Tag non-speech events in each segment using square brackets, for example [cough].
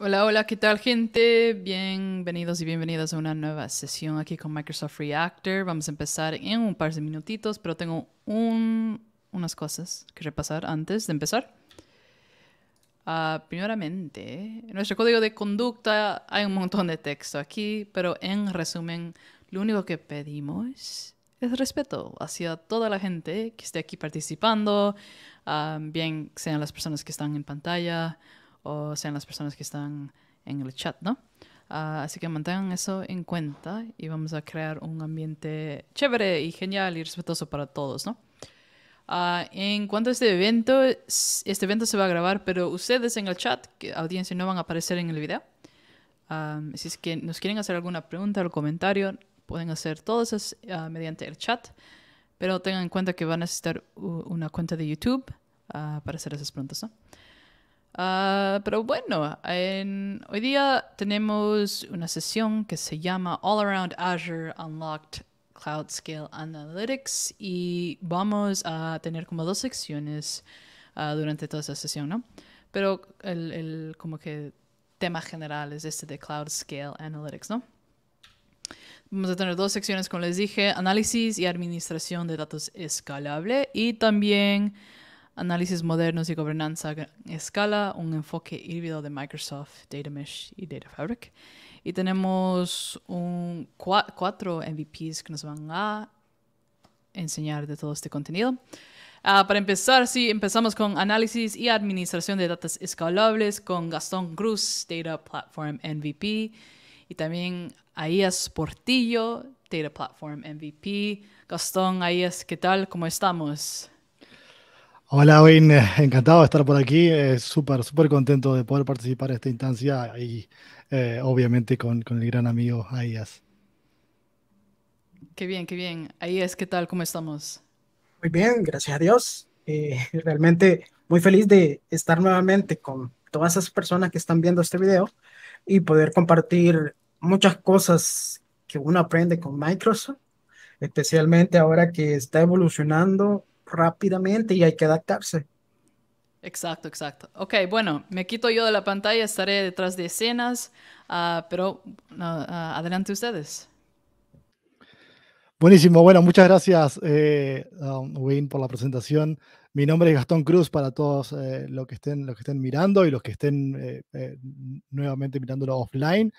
Hola, hola, ¿qué tal gente? Bienvenidos y bienvenidas a una nueva sesión aquí con Microsoft Reactor. Vamos a empezar en un par de minutitos, pero tengo un, unas cosas que repasar antes de empezar. Ah, primeramente, en nuestro código de conducta hay un montón de texto aquí, pero en resumen, lo único que pedimos es respeto hacia toda la gente que esté aquí participando, ah, bien sean las personas que están en pantalla o sean las personas que están en el chat, ¿no? Ah, así que mantengan eso en cuenta y vamos a crear un ambiente chévere y genial y respetuoso para todos, ¿no? Ah, en cuanto a este evento, este evento se va a grabar, pero ustedes en el chat, que audiencia, no van a aparecer en el video. si es que nos quieren hacer alguna pregunta o comentario, pueden hacer todas esas ah, mediante el chat, pero tengan en cuenta que van a necesitar una cuenta de YouTube ah, para hacer esas preguntas. pero bueno, hoy día tenemos una sesión que se llama All Around Azure Unlocked Cloud Scale Analytics y vamos a tener como dos secciones ah, durante toda esta sesión, ¿no? Pero el, como que tema general es este de Cloud Scale Analytics, ¿no? Vamos a tener dos secciones, como les dije, análisis y administración de datos escalable y también análisis modernos y gobernanza a escala, un enfoque híbrido de Microsoft, Data Mesh y Data Fabric. Y tenemos un, cuatro MVPs que nos van a enseñar de todo este contenido. Ah, para empezar, sí, empezamos con análisis y administración de datos escalables con Gastón Cruz, Data Platform MVP, y también Aías Portillo, Data Platform MVP. Gastón, Aías, ¿qué tal? ¿Cómo estamos? Hola, Owen. [laughs] encantado de estar por aquí. Eh, súper, súper contento de poder participar en esta instancia y eh, obviamente con, el gran amigo Aías. Qué bien, qué bien. Aías, ¿qué tal? ¿Cómo estamos? Muy bien, gracias a Dios. Eh, [laughs] realmente muy feliz de estar nuevamente con todas esas personas que están viendo este video y poder compartir muchas cosas que uno aprende con Microsoft, especialmente ahora que está evolucionando rápidamente y hay que adaptarse. Exacto, exacto. Ok, bueno, me quito yo de la pantalla, estaré detrás de escenas, ah, pero ah, adelante ustedes. Buenísimo, bueno, muchas gracias, eh, um, Wayne, por la presentación. Mi nombre es Gastón Cruz para todos eh, los, que estén, los que estén mirando y los que estén eh, nuevamente mirándolo offline.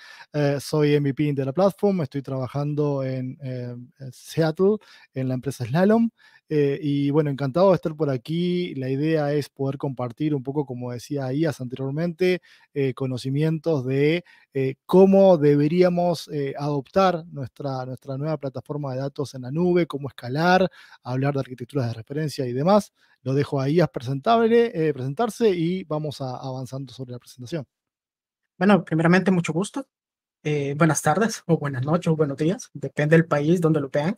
soy MVP de la plataforma, estoy trabajando en Seattle, en la empresa Slalom, eh, y bueno, encantado de estar por aquí. La idea es poder compartir un poco, como decía Ias anteriormente, eh, conocimientos de eh, cómo deberíamos adoptar nuestra, nuestra nueva plataforma de datos en la nube, cómo escalar, hablar de arquitecturas de referencia y demás. Lo dejo a Ias presentable, presentarse y vamos a, avanzando sobre la presentación. Bueno, primeramente, mucho gusto. buenas tardes, o buenas noches, o buenos días, depende del país donde lo vean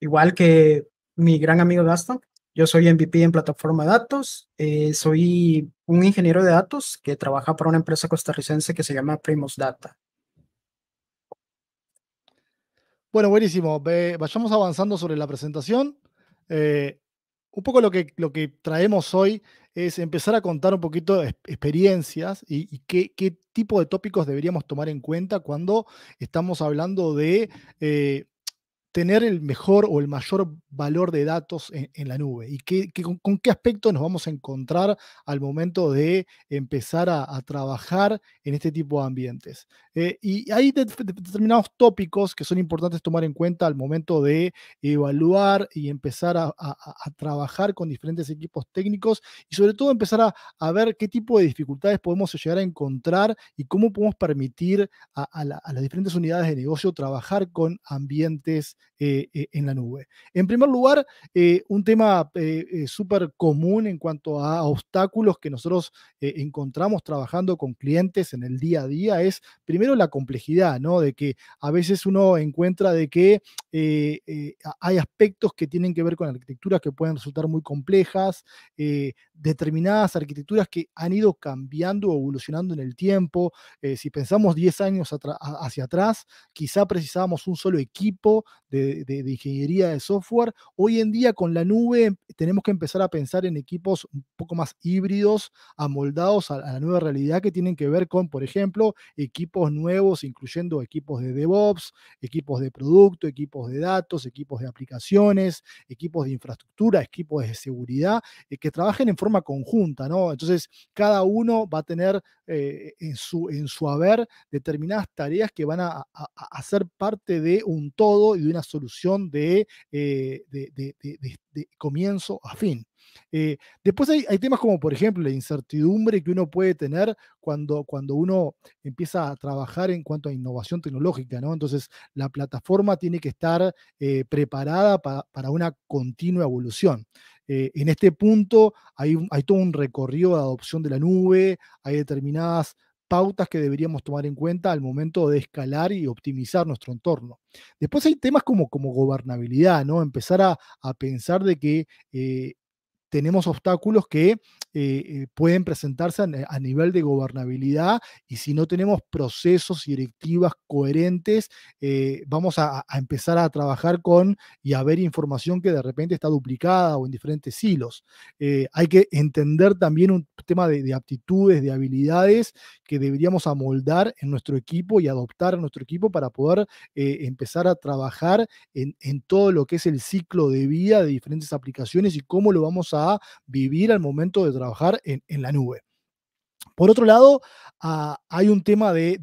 igual que mi gran amigo Gaston, yo soy MVP en plataforma de datos, eh, soy un ingeniero de datos que trabaja para una empresa costarricense que se llama Primos Data. Bueno, buenísimo. vayamos avanzando sobre la presentación. Eh, un poco lo que, lo que traemos hoy es empezar a contar un poquito de experiencias y, qué, tipo de tópicos deberíamos tomar en cuenta cuando estamos hablando de eh, tener el mejor o el mayor valor de datos en, la nube y con, qué aspecto nos vamos a encontrar al momento de empezar a, trabajar en este tipo de ambientes. Eh, y hay determinados tópicos que son importantes tomar en cuenta al momento de evaluar y empezar a, trabajar con diferentes equipos técnicos y sobre todo empezar a, ver qué tipo de dificultades podemos llegar a encontrar y cómo podemos permitir a las diferentes unidades de negocio trabajar con ambientes eh, eh, en la nube. En primer lugar, eh, un tema súper común en cuanto a obstáculos que nosotros encontramos trabajando con clientes en el día a día es, primero, la complejidad, ¿no? De que a veces uno encuentra de que hay aspectos que tienen que ver con arquitecturas que pueden resultar muy complejas, determinadas arquitecturas que han ido cambiando o evolucionando en el tiempo. si pensamos 10 años hacia atrás, quizá precisábamos un solo equipo de, ingeniería de software. Hoy en día con la nube tenemos que empezar a pensar en equipos un poco más híbridos, amoldados a, la nueva realidad que tienen que ver con, por ejemplo, equipos nuevos, incluyendo equipos de DevOps, equipos de producto, equipos de datos, equipos de aplicaciones, equipos de infraestructura, equipos de seguridad, eh, que trabajen en forma conjunta, ¿no? Entonces, cada uno va a tener eh, en, su, en su haber determinadas tareas que van a, ser parte de un todo y de una solución de, eh, de, de comienzo a fin. Eh, después hay, temas como, por ejemplo, la incertidumbre que uno puede tener cuando, cuando uno empieza a trabajar en cuanto a innovación tecnológica, ¿no? Entonces, la plataforma tiene que estar preparada para una continua evolución. Eh, en este punto hay, todo un recorrido de adopción de la nube, hay determinadas pautas que deberíamos tomar en cuenta al momento de escalar y optimizar nuestro entorno. Después hay temas como, como gobernabilidad, ¿no? Empezar a, pensar de que eh, tenemos obstáculos que eh, eh, pueden presentarse a, nivel de gobernabilidad y si no tenemos procesos y directivas coherentes, eh, vamos a, empezar a trabajar con y a ver información que de repente está duplicada o en diferentes hilos. hay que entender también un tema de, aptitudes, de habilidades que deberíamos amoldar en nuestro equipo y adoptar en nuestro equipo para poder empezar a trabajar en, en todo lo que es el ciclo de vida de diferentes aplicaciones y cómo lo vamos a vivir al momento de trabajar en, la nube. Por otro lado, ah, hay un tema de,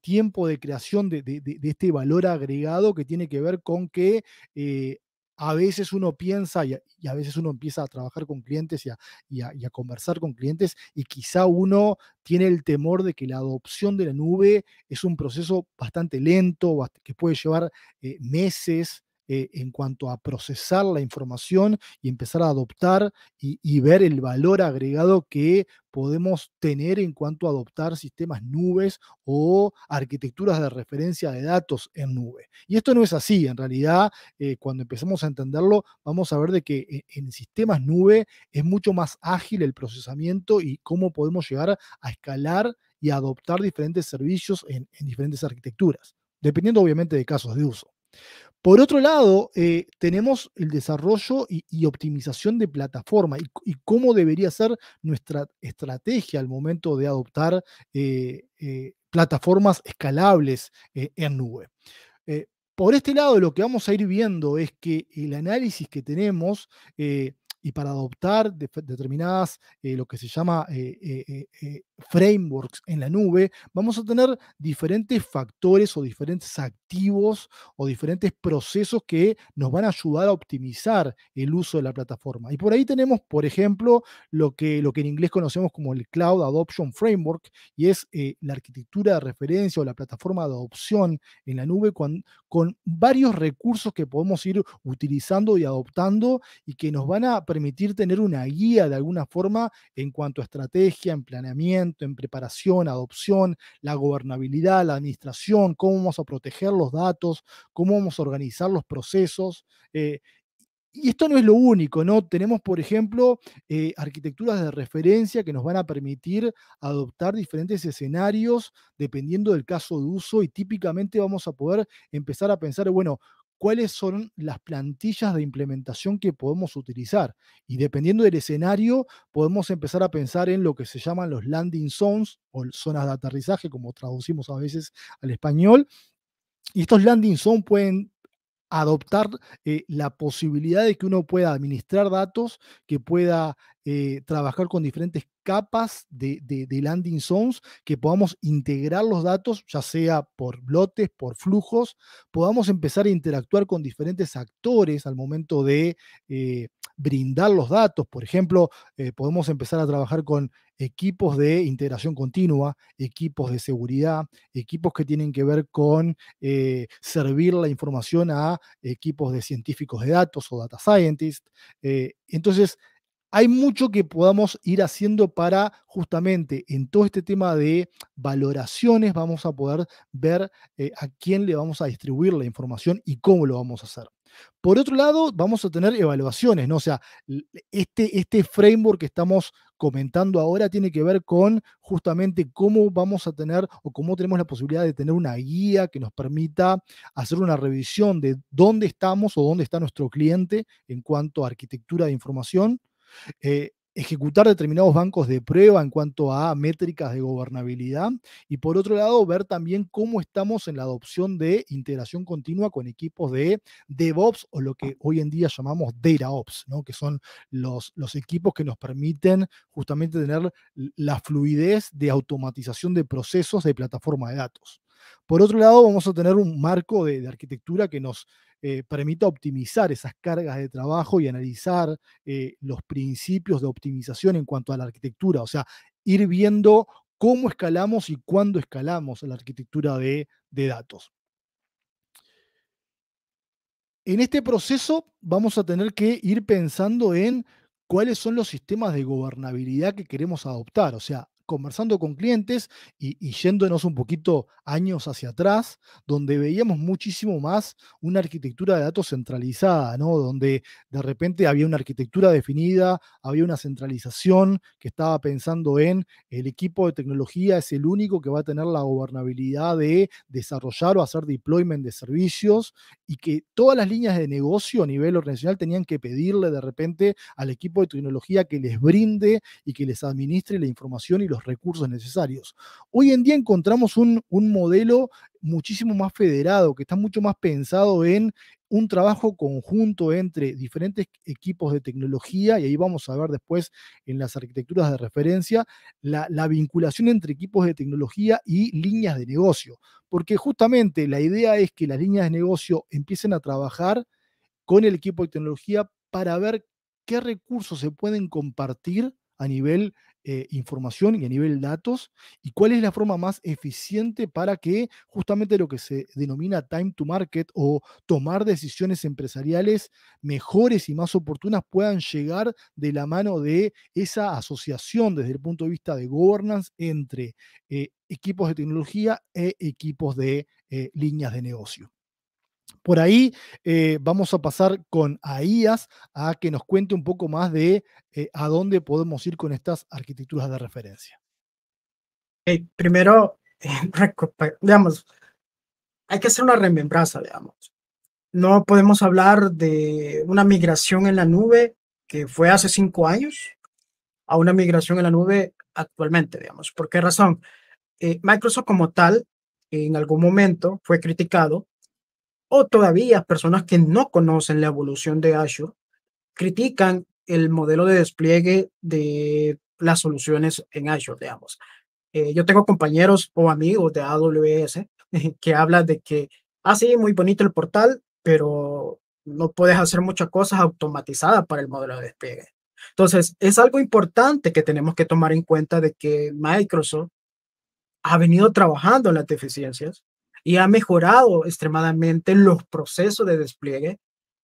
tiempo de creación de, este valor agregado que tiene que ver con que eh, a veces uno piensa y a, veces uno empieza a trabajar con clientes y a, conversar con clientes y quizá uno tiene el temor de que la adopción de la nube es un proceso bastante lento, que puede llevar eh, meses, eh, en cuanto a procesar la información y empezar a adoptar y, ver el valor agregado que podemos tener en cuanto a adoptar sistemas nubes o arquitecturas de referencia de datos en nube. Y esto no es así, en realidad, eh, cuando empezamos a entenderlo, vamos a ver de que e, en, sistemas nube es mucho más ágil el procesamiento y cómo podemos llegar a escalar y adoptar diferentes servicios en diferentes arquitecturas, dependiendo obviamente de casos de uso. Por otro lado, eh, tenemos el desarrollo y, optimización de plataforma y, cómo debería ser nuestra estrategia al momento de adoptar eh, eh, plataformas escalables en nube. por este lado, lo que vamos a ir viendo es que el análisis que tenemos y para adoptar determinadas, eh, lo que se llama eh, eh, frameworks en la nube, vamos a tener diferentes factores o diferentes activos o diferentes procesos que nos van a ayudar a optimizar el uso de la plataforma. Y por ahí tenemos, por ejemplo, lo que, lo que en inglés conocemos como el Cloud Adoption Framework, y es la arquitectura de referencia o la plataforma de adopción en la nube con varios recursos que podemos ir utilizando y adoptando y que nos van a permitir tener una guía de alguna forma en cuanto a estrategia, en planeamiento, en preparación, adopción, la gobernabilidad, la administración, cómo vamos a proteger los datos, cómo vamos a organizar los procesos. Eh, y esto no es lo único, ¿no? Tenemos, por ejemplo, eh, arquitecturas de referencia que nos van a permitir adoptar diferentes escenarios dependiendo del caso de uso y típicamente vamos a poder empezar a pensar, bueno, cuáles son las plantillas de implementación que podemos utilizar. Y dependiendo del escenario, podemos empezar a pensar en lo que se llaman los landing zones o zonas de aterrizaje, como traducimos a veces al español. Y estos landing zones pueden adoptar eh, la posibilidad de que uno pueda administrar datos, que pueda eh, trabajar con diferentes capas de, landing zones, que podamos integrar los datos, ya sea por lotes, por flujos, podamos empezar a interactuar con diferentes actores al momento de eh, brindar los datos. Por ejemplo, eh, podemos empezar a trabajar con equipos de integración continua, equipos de seguridad, equipos que tienen que ver con eh, servir la información a equipos de científicos de datos o data scientists. Eh, entonces, hay mucho que podamos ir haciendo para justamente en todo este tema de valoraciones vamos a poder ver a quién le vamos a distribuir la información y cómo lo vamos a hacer. Por otro lado, vamos a tener evaluaciones, ¿no? O sea, este, este framework que estamos comentando ahora tiene que ver con justamente cómo vamos a tener o cómo tenemos la posibilidad de tener una guía que nos permita hacer una revisión de dónde estamos o dónde está nuestro cliente en cuanto a arquitectura de información. Eh, ejecutar determinados bancos de prueba en cuanto a métricas de gobernabilidad y por otro lado ver también cómo estamos en la adopción de integración continua con equipos de DevOps o lo que hoy en día llamamos DataOps, ¿no? que son los, equipos que nos permiten justamente tener la fluidez de automatización de procesos de plataforma de datos. Por otro lado, vamos a tener un marco de, de arquitectura que nos, eh, permita optimizar esas cargas de trabajo y analizar eh, los principios de optimización en cuanto a la arquitectura, o sea, ir viendo cómo escalamos y cuándo escalamos la arquitectura de, de datos. En este proceso vamos a tener que ir pensando en cuáles son los sistemas de gobernabilidad que queremos adoptar, o sea, conversando con clientes y, yéndonos un poquito años hacia atrás, donde veíamos muchísimo más una arquitectura de datos centralizada, ¿no? Donde de repente había una arquitectura definida, había una centralización que estaba pensando en el equipo de tecnología es el único que va a tener la gobernabilidad de desarrollar o hacer deployment de servicios y que todas las líneas de negocio a nivel organizacional tenían que pedirle de repente al equipo de tecnología que les brinde y que les administre la información y los recursos necesarios. Hoy en día encontramos un, modelo muchísimo más federado, que está mucho más pensado en un trabajo conjunto entre diferentes equipos de tecnología, y ahí vamos a ver después en las arquitecturas de referencia, la, la, vinculación entre equipos de tecnología y líneas de negocio, porque justamente la idea es que las líneas de negocio empiecen a trabajar con el equipo de tecnología para ver qué recursos se pueden compartir a nivel eh, información y a nivel datos, y cuál es la forma más eficiente para que justamente lo que se denomina time to market o tomar decisiones empresariales mejores y más oportunas puedan llegar de la mano de esa asociación desde el punto de vista de governance entre eh, equipos de tecnología e equipos de eh, líneas de negocio. Por ahí eh, vamos a pasar con Aías a que nos cuente un poco más de eh, a dónde podemos ir con estas arquitecturas de referencia. primero, [laughs] digamos, hay que hacer una remembranza, digamos. No podemos hablar de una migración en la nube que fue hace cinco años a una migración en la nube actualmente, digamos. ¿Por qué razón? Eh, Microsoft como tal en algún momento fue criticado o todavía personas que no conocen la evolución de Azure critican el modelo de despliegue de las soluciones en Azure, digamos. Eh, yo tengo compañeros o amigos de AWS [laughs] que hablan de que, ah, sí, muy bonito el portal, pero no puedes hacer muchas cosas automatizadas para el modelo de despliegue. Entonces, es algo importante que tenemos que tomar en cuenta de que Microsoft ha venido trabajando en las deficiencias y ha mejorado extremadamente los procesos de despliegue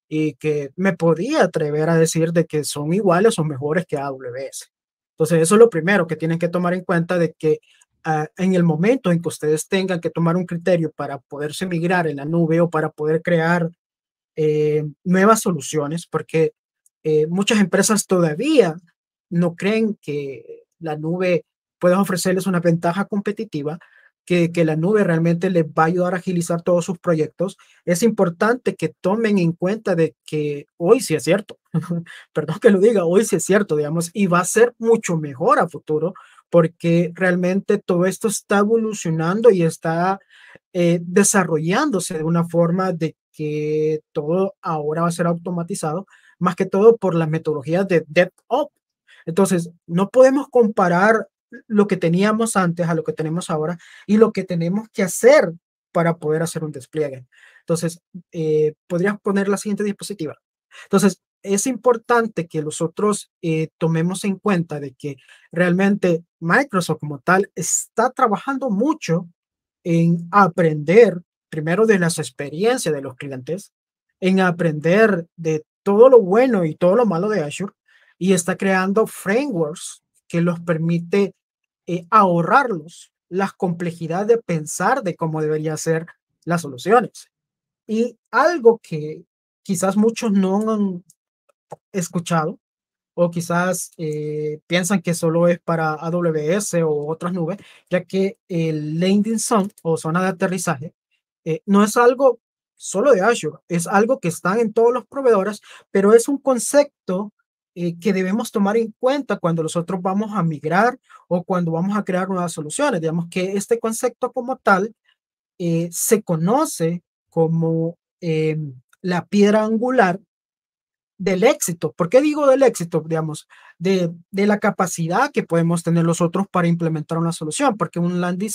y que me podía atrever a decir de que son iguales o mejores que AWS. Entonces, eso es lo primero que tienen que tomar en cuenta de que ah, en el momento en que ustedes tengan que tomar un criterio para poderse migrar en la nube o para poder crear eh, nuevas soluciones, porque eh, muchas empresas todavía no creen que la nube pueda ofrecerles una ventaja competitiva, que, la nube realmente les va a ayudar a agilizar todos sus proyectos, es importante que tomen en cuenta de que hoy sí es cierto, [laughs] perdón que lo diga, hoy sí es cierto, digamos, y va a ser mucho mejor a futuro porque realmente todo esto está evolucionando y está eh, desarrollándose de una forma de que todo ahora va a ser automatizado, más que todo por las metodologías de DevOps. Entonces, no podemos comparar lo que teníamos antes a lo que tenemos ahora y lo que tenemos que hacer para poder hacer un despliegue. Entonces, eh, podrías poner la siguiente diapositiva. Entonces, es importante que nosotros eh, tomemos en cuenta de que realmente Microsoft como tal está trabajando mucho en aprender primero de las experiencias de los clientes, en aprender de todo lo bueno y todo lo malo de Azure y está creando frameworks que los permite eh, ahorrarlos las complejidades de pensar de cómo debería ser las soluciones. Y algo que quizás muchos no han escuchado o quizás eh, piensan que solo es para AWS o otras nubes, ya que el landing zone o zona de aterrizaje eh, no es algo solo de Azure, es algo que está en todos los proveedores, pero es un concepto eh, que debemos tomar en cuenta cuando nosotros vamos a migrar o cuando vamos a crear nuevas soluciones. Digamos que este concepto como tal eh, se conoce como em, la piedra angular del éxito. ¿Por qué digo del éxito? Digamos, de, de, la capacidad que podemos tener nosotros para implementar una solución, porque un landing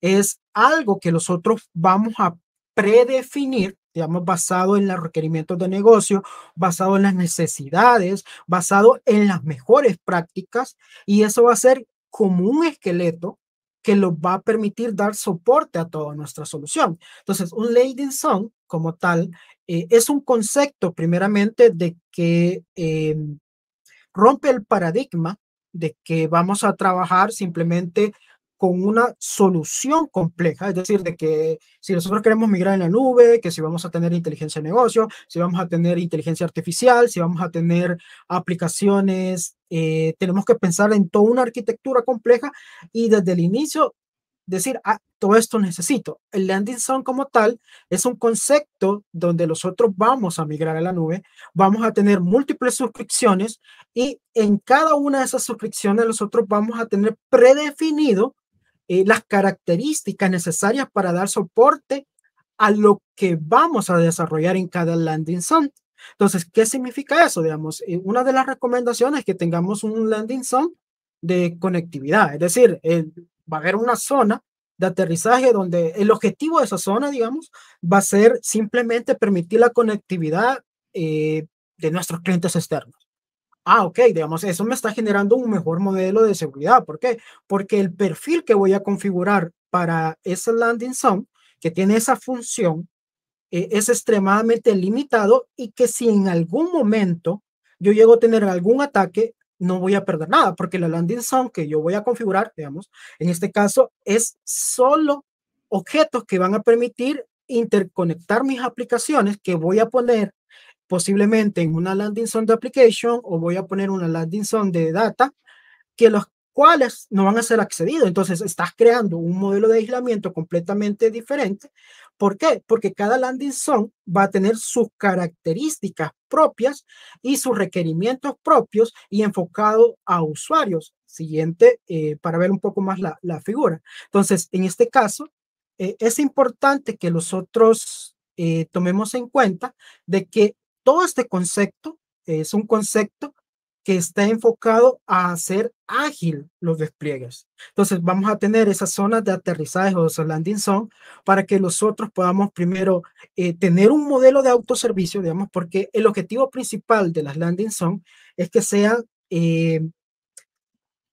es algo que nosotros vamos a predefinir digamos, basado en los requerimientos de negocio, basado en las necesidades, basado en las mejores prácticas, y eso va a ser como un esqueleto que nos va a permitir dar soporte a toda nuestra solución. Entonces, un leading song como tal eh, es un concepto primeramente de que em, rompe el paradigma de que vamos a trabajar simplemente con una solución compleja, es decir, de que si nosotros queremos migrar en la nube, que si vamos a tener inteligencia de negocio, si vamos a tener inteligencia artificial, si vamos a tener aplicaciones, eh, tenemos que pensar en toda una arquitectura compleja y desde el inicio decir, ah, todo esto necesito. El landing zone como tal es un concepto donde nosotros vamos a migrar a la nube, vamos a tener múltiples suscripciones y en cada una de esas suscripciones nosotros vamos a tener predefinido eh, las características necesarias para dar soporte a lo que vamos a desarrollar en cada landing zone. Entonces, ¿qué significa eso? Digamos, eh, una de las recomendaciones es que tengamos un landing zone de conectividad, es decir, va a haber una zona de aterrizaje donde el objetivo de esa zona, digamos, va a ser simplemente permitir la conectividad eh, de nuestros clientes externos ah, ok, digamos, eso me está generando un mejor modelo de seguridad. ¿Por qué? Porque el perfil que voy a configurar para ese landing zone, que tiene esa función, e, es extremadamente limitado y que si en algún momento yo llego a tener algún ataque, no voy a perder nada, porque la landing zone que yo voy a configurar, digamos, en este caso, es solo objetos que van a permitir interconectar mis aplicaciones que voy a poner posiblemente en una landing zone de application o voy a poner una landing zone de data que los cuales no van a ser accedidos. Entonces estás creando un modelo de aislamiento completamente diferente. ¿Por qué? Porque cada landing zone va a tener sus características propias y sus requerimientos propios y enfocado a usuarios. Siguiente, eh, para ver un poco más la, figura. Entonces, en este caso, eh, es importante que nosotros eh, tomemos en cuenta de que todo este concepto es un concepto que está enfocado a hacer ágil los despliegues. Entonces vamos a tener esas zonas de aterrizaje o esos landing zone para que nosotros podamos primero eh, tener un modelo de autoservicio, digamos, porque el objetivo principal de las landing zone es que sea eh,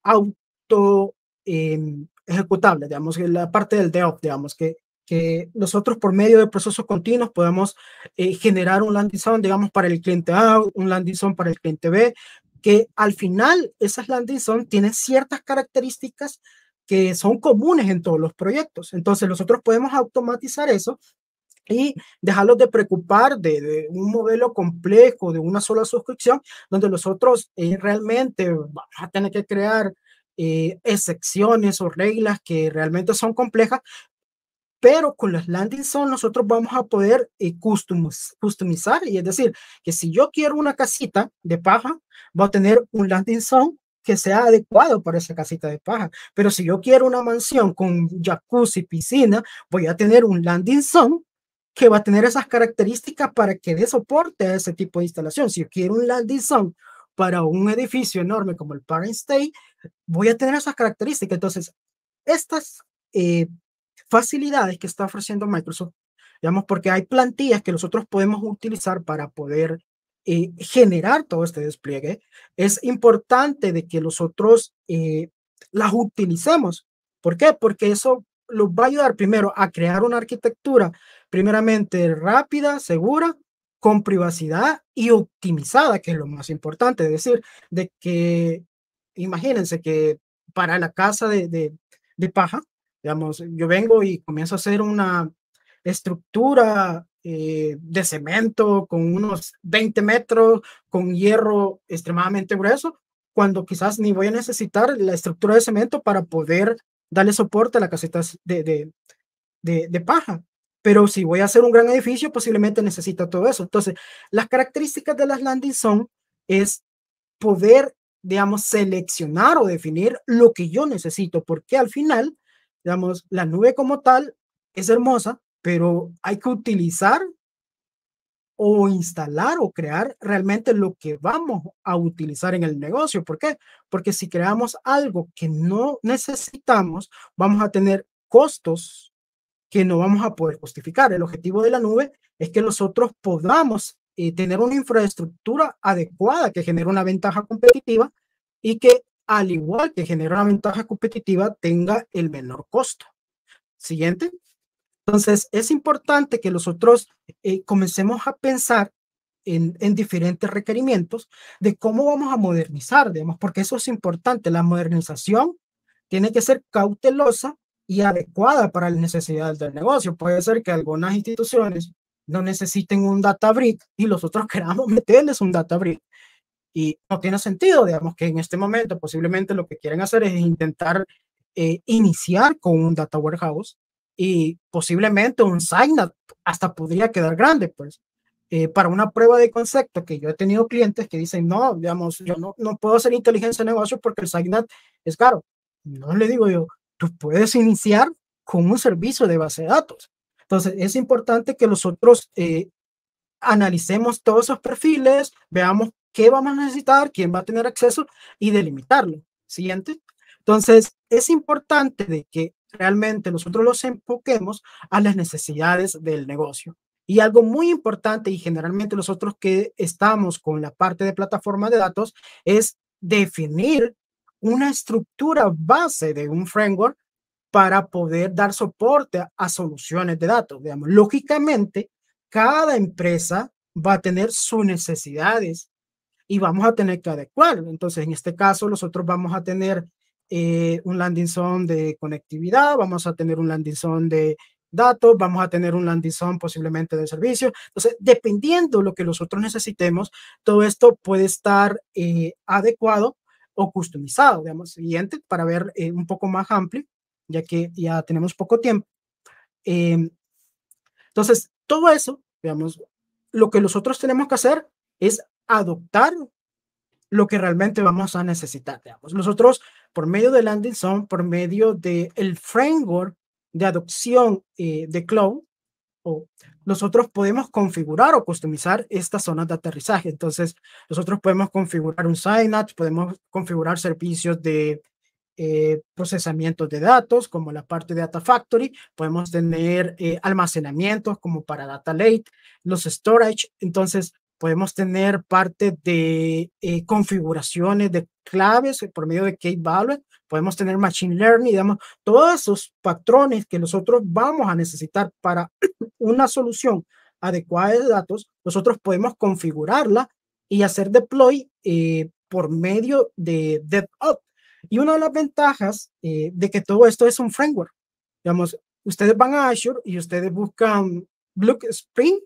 auto eh, ejecutables, digamos, la parte del DevOps, digamos, que que nosotros por medio de procesos continuos podamos eh, generar un landing zone, digamos, para el cliente A, un landing zone para el cliente B, que al final esas landing zones tienen ciertas características que son comunes en todos los proyectos. Entonces nosotros podemos automatizar eso y dejarlos de preocupar de, un modelo complejo, de una sola suscripción, donde nosotros eh, realmente vamos a tener que crear eh, excepciones o reglas que realmente son complejas, pero con las landing zones nosotros vamos a poder eh, customizar, y es decir, que si yo quiero una casita de paja, va a tener un landing zone que sea adecuado para esa casita de paja. Pero si yo quiero una mansión con jacuzzi, piscina, voy a tener un landing zone que va a tener esas características para que dé soporte a ese tipo de instalación. Si yo quiero un landing zone para un edificio enorme como el Parent State, voy a tener esas características. Entonces, estas eh, facilidades que está ofreciendo Microsoft, digamos, porque hay plantillas que nosotros podemos utilizar para poder eh, generar todo este despliegue, es importante de que nosotros eh, las utilicemos. ¿Por qué? Porque eso nos va a ayudar primero a crear una arquitectura, primeramente rápida, segura, con privacidad y optimizada, que es lo más importante. Es decir, de que, imagínense que para la casa de paja, Digamos, yo vengo y comienzo a hacer una estructura eh, de cemento con unos 20 metros, con hierro extremadamente grueso, cuando quizás ni voy a necesitar la estructura de cemento para poder darle soporte a la caseta de, paja. Pero si voy a hacer un gran edificio, posiblemente necesita todo eso. Entonces, las características de las landis son es poder, digamos, seleccionar o definir lo que yo necesito, porque al final Digamos, la nube como tal es hermosa, pero hay que utilizar o instalar o crear realmente lo que vamos a utilizar en el negocio. ¿Por qué? Porque si creamos algo que no necesitamos, vamos a tener costos que no vamos a poder justificar. El objetivo de la nube es que nosotros podamos eh, tener una infraestructura adecuada que genere una ventaja competitiva y que al igual que genera una ventaja competitiva, tenga el menor costo. Siguiente. Entonces, es importante que nosotros eh, comencemos a pensar en, diferentes requerimientos de cómo vamos a modernizar, digamos, porque eso es importante. La modernización tiene que ser cautelosa y adecuada para las necesidades del negocio. Puede ser que algunas instituciones no necesiten un data brick y los otros [laughs] queramos meterles un data brick. Y no tiene sentido, digamos, que en este momento posiblemente lo que quieren hacer es intentar eh, iniciar con un data warehouse y posiblemente un Signup hasta podría quedar grande, pues. Eh, para una prueba de concepto que yo he tenido clientes que dicen, no, digamos, yo no, no puedo hacer inteligencia de negocio porque el Signup es caro. No le digo yo, tú puedes iniciar con un servicio de base de datos. Entonces, es importante que nosotros eh, analicemos todos esos perfiles, veamos qué vamos a necesitar, quién va a tener acceso y delimitarlo. Siguiente. Entonces, es importante de que realmente nosotros los enfoquemos a las necesidades del negocio. Y algo muy importante, y generalmente nosotros que estamos con la parte de plataforma de datos, es definir una estructura base de un framework para poder dar soporte a soluciones de datos. Digamos, lógicamente, cada empresa va a tener sus necesidades y vamos a tener que adecuar. Entonces, en este caso, nosotros vamos a tener eh, un landing zone de conectividad, vamos a tener un landing zone de datos, vamos a tener un landing zone posiblemente de servicio. Entonces, dependiendo lo que nosotros necesitemos, todo esto puede estar eh, adecuado o customizado, digamos, siguiente, para ver eh, un poco más amplio, ya que ya tenemos poco tiempo. Em, entonces, todo eso, digamos, lo que nosotros tenemos que hacer es adoptar lo que realmente vamos a necesitar. Nosotros, por medio de Landing Zone, por medio del el framework de adopción eh, de Cloud, o nosotros podemos configurar o customizar estas zonas de aterrizaje. Entonces, nosotros podemos configurar un sign-up, podemos configurar servicios de eh, procesamiento de datos, como la parte de Data Factory, podemos tener eh, almacenamientos como para Data Lake, los storage. Entonces, podemos tener parte de eh, configuraciones de claves por medio de key value podemos tener machine learning, digamos, todos esos patrones que nosotros vamos a necesitar para [clears throat] una solución adecuada de datos, nosotros podemos configurarla y hacer deploy eh, por medio de DevOps. Y una de las ventajas eh, de que todo esto es un framework, digamos, ustedes van a Azure y ustedes buscan Blue Spring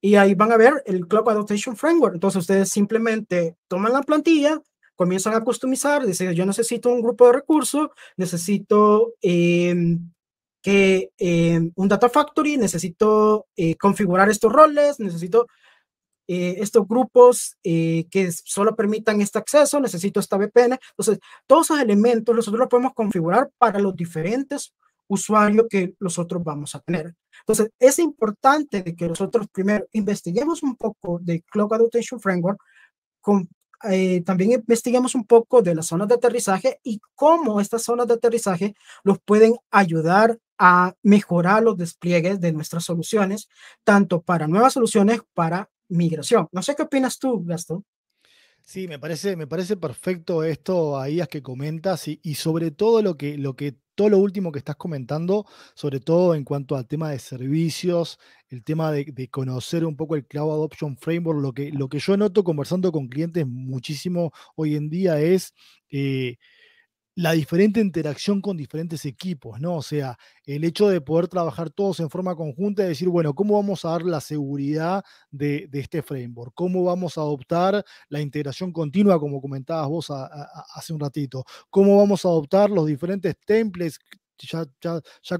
y ahí van a ver el Cloud Adaptation Framework. Entonces ustedes simplemente toman la plantilla, comienzan a customizar, dicen, yo necesito un grupo de recursos, necesito em, que, em, un Data Factory, necesito eh, configurar estos roles, necesito eh, estos grupos eh, que solo permitan este acceso, necesito esta VPN. Entonces, todos esos elementos nosotros los podemos configurar para los diferentes usuarios que nosotros vamos a tener. Entonces, es importante que nosotros primero investiguemos un poco de Cloud Adoption Framework, eh, también investiguemos un poco de las zonas de aterrizaje y cómo estas zonas de aterrizaje los pueden ayudar a mejorar los despliegues de nuestras soluciones, tanto para nuevas soluciones, para migración. No sé qué opinas tú, Gastón. Sí, me parece, me parece perfecto esto, Aías, que comentas y, y sobre todo lo que, lo que todo lo último que estás comentando, sobre todo en cuanto al tema de servicios, el tema de, conocer un poco el Cloud Adoption Framework, lo que, lo que yo noto conversando con clientes muchísimo hoy en día es... Eh, la diferente interacción con diferentes equipos, ¿no? O sea, el hecho de poder trabajar todos en forma conjunta y decir, bueno, ¿cómo vamos a dar la seguridad de, este framework? ¿Cómo vamos a adoptar la integración continua, como comentabas vos hace un ratito? ¿Cómo vamos a adoptar los diferentes templates ya, ya, ya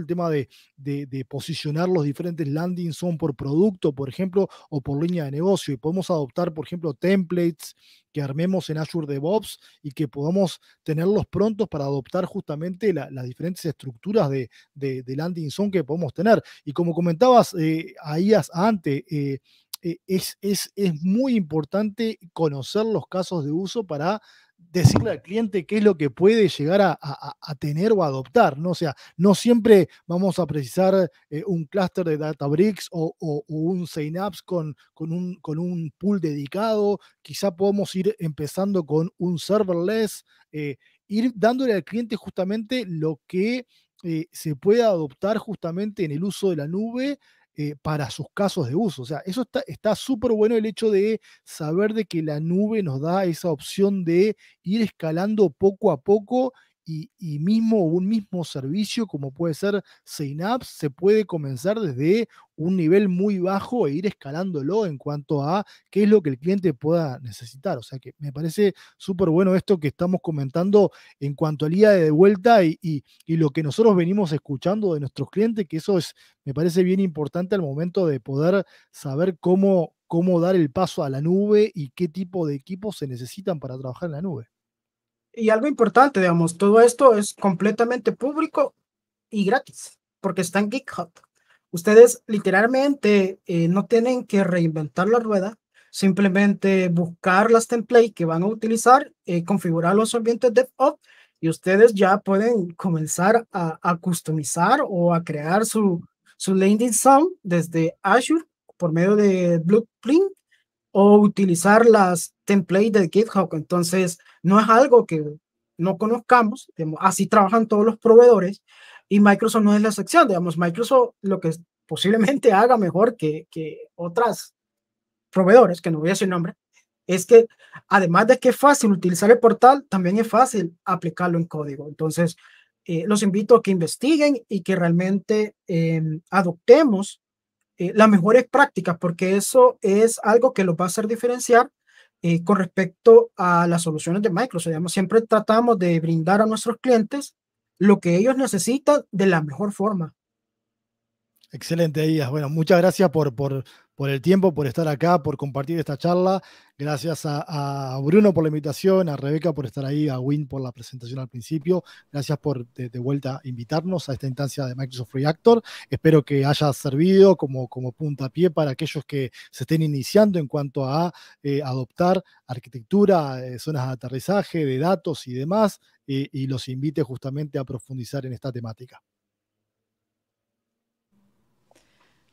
el tema de, de, posicionar los diferentes landing zone por producto, por ejemplo, o por línea de negocio. Y podemos adoptar, por ejemplo, templates que armemos en Azure DevOps y que podamos tenerlos prontos para adoptar justamente las diferentes estructuras de, landing zone que podemos tener. Y como comentabas eh, ahí antes, eh, eh, es, es, es, muy importante conocer los casos de uso para decirle al cliente qué es lo que puede llegar a, tener o adoptar, ¿no? O sea, no siempre vamos a precisar eh, un clúster de Databricks o, o, un Synapse con, un, pool dedicado, quizá podemos ir empezando con un serverless, eh, ir dándole al cliente justamente lo que eh, se pueda adoptar justamente en el uso de la nube eh, para sus casos de uso. O sea, eso está súper bueno el hecho de saber de que la nube nos da esa opción de ir escalando poco a poco y, mismo un mismo servicio como puede ser Synapse se puede comenzar desde un nivel muy bajo e ir escalándolo en cuanto a qué es lo que el cliente pueda necesitar. O sea que me parece súper bueno esto que estamos comentando en cuanto al día de vuelta y, y, lo que nosotros venimos escuchando de nuestros clientes, que eso es, me parece bien importante al momento de poder saber cómo, cómo dar el paso a la nube y qué tipo de equipos se necesitan para trabajar en la nube. Y algo importante, digamos, todo esto es completamente público y gratis, porque está en GitHub. Ustedes literalmente eh, no tienen que reinventar la rueda, simplemente buscar las templates que van a utilizar, eh, configurar los ambientes DevOps y ustedes ya pueden comenzar a, customizar o a crear su, su landing zone desde Azure por medio de Blueprint o utilizar las templates de GitHub. Entonces, no es algo que no conozcamos, así trabajan todos los proveedores y Microsoft no es la excepción, digamos, Microsoft lo que posiblemente [laughs] haga mejor que, que otras proveedores, que no voy a decir nombre, es que además de que es fácil utilizar el portal, también es fácil aplicarlo en código. Entonces, eh, los invito a que investiguen y que realmente em, adoptemos eh, las mejores prácticas, porque eso es algo que los va a hacer diferenciar eh, con respecto a las soluciones de Microsoft. siempre tratamos de brindar a nuestros clientes lo que ellos necesitan de la mejor forma. Excelente, Díaz. Bueno, muchas gracias por, por, por el tiempo, por estar acá, por compartir esta charla. Gracias a, Bruno por la invitación, a Rebeca por estar ahí, a Win por la presentación al principio. Gracias por de, vuelta invitarnos a esta instancia de Microsoft Reactor. Espero que haya servido como, como puntapié para aquellos que se estén iniciando en cuanto a eh, adoptar arquitectura, eh, zonas de aterrizaje, de datos y demás, y los invite justamente a profundizar en esta temática.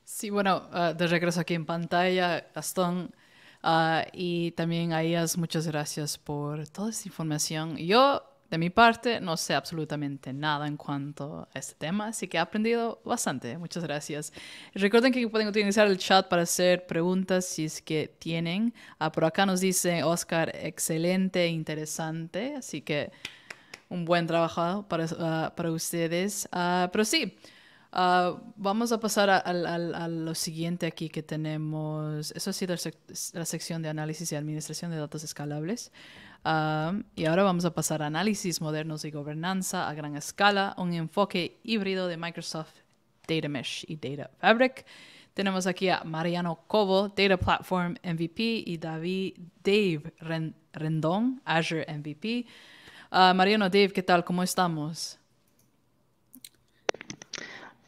Sí, bueno, ah, de regreso aquí en pantalla, Gastón. Ah, y también a ellas muchas gracias por toda esta información. Yo, de mi parte, no sé absolutamente nada en cuanto a este tema, así que he aprendido bastante. Muchas gracias. Recuerden que pueden utilizar el chat para hacer preguntas si es que tienen. Ah, por acá nos dice Oscar, excelente, interesante, así que un buen trabajo para, para ustedes. pero sí. Ah, vamos a pasar a, lo siguiente aquí que tenemos. Eso ha sido la, sección de análisis y administración de datos escalables. Ah, y ahora vamos a pasar a análisis modernos y gobernanza a gran escala, un enfoque híbrido de Microsoft Data Mesh y Data Fabric. Tenemos aquí a Mariano Cobo, Data Platform MVP, y David, Dave Rendón, Azure MVP. Ah, Mariano, Dave, ¿qué tal? ¿Cómo estamos?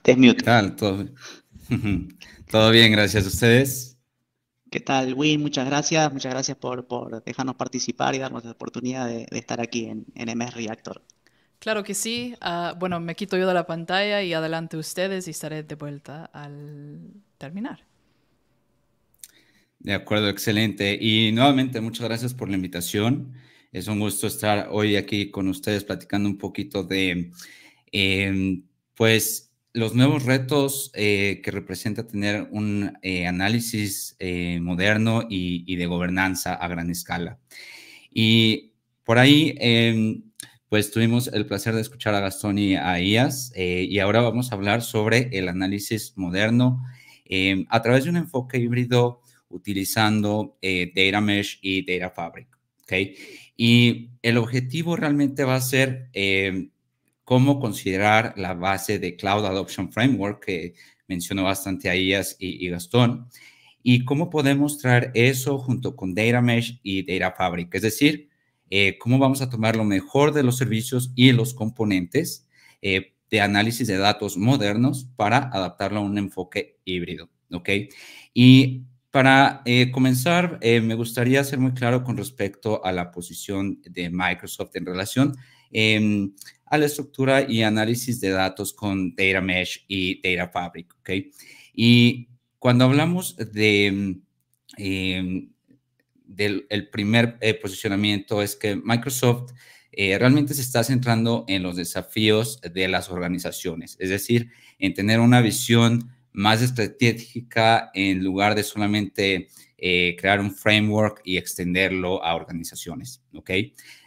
¿Qué Tal? Todo, [laughs] todo bien, gracias a ustedes. ¿Qué tal, Win? Muchas gracias. Muchas gracias por, por dejarnos participar y darnos la oportunidad de, estar aquí en, en MS Reactor. Claro que sí. Ah, bueno, me quito yo de la pantalla y adelante ustedes y estaré de vuelta al terminar. De acuerdo, excelente. Y nuevamente, muchas gracias por la invitación. Es un gusto estar hoy aquí con ustedes platicando un poquito de, em, pues, los nuevos retos eh, que representa tener un eh, análisis eh, moderno y, y, de gobernanza a gran escala. Y por ahí, em, pues tuvimos el placer de escuchar a Gastón y a Ias, y ahora vamos a hablar sobre el análisis moderno em, a través de un enfoque híbrido utilizando Data Mesh y Data Fabric. ¿okay? Y el objetivo realmente va a ser em, cómo considerar la base de Cloud Adoption Framework, que mencionó bastante a IAS y, Gastón, y cómo podemos traer eso junto con Data Mesh y Data Fabric, es decir, eh, cómo vamos a tomar lo mejor de los servicios y los componentes eh, de análisis de datos modernos para adaptarlo a un enfoque híbrido, ¿ok? Y para eh, comenzar, me gustaría ser muy claro con respecto a la posición de Microsoft en relación em, a la estructura y análisis de datos con Data Mesh y Data Fabric, ¿ok? Y cuando hablamos de... Em, del primer eh, posicionamiento es que Microsoft eh, realmente se está centrando en los desafíos de las organizaciones, es decir, en tener una visión más estratégica en lugar de solamente eh, crear un framework y extenderlo a organizaciones, ¿ok?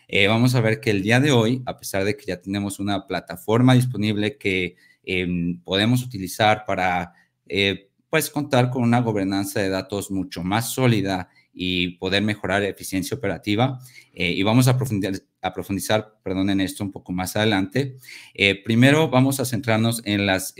Eh, vamos a ver que el día de hoy, a pesar de que ya tenemos una plataforma disponible que em, podemos utilizar para eh, pues contar con una gobernanza de datos mucho más sólida y poder mejorar eficiencia operativa. Eh, y vamos a profundizar, a profundizar en esto un poco más adelante. primero vamos a centrarnos en las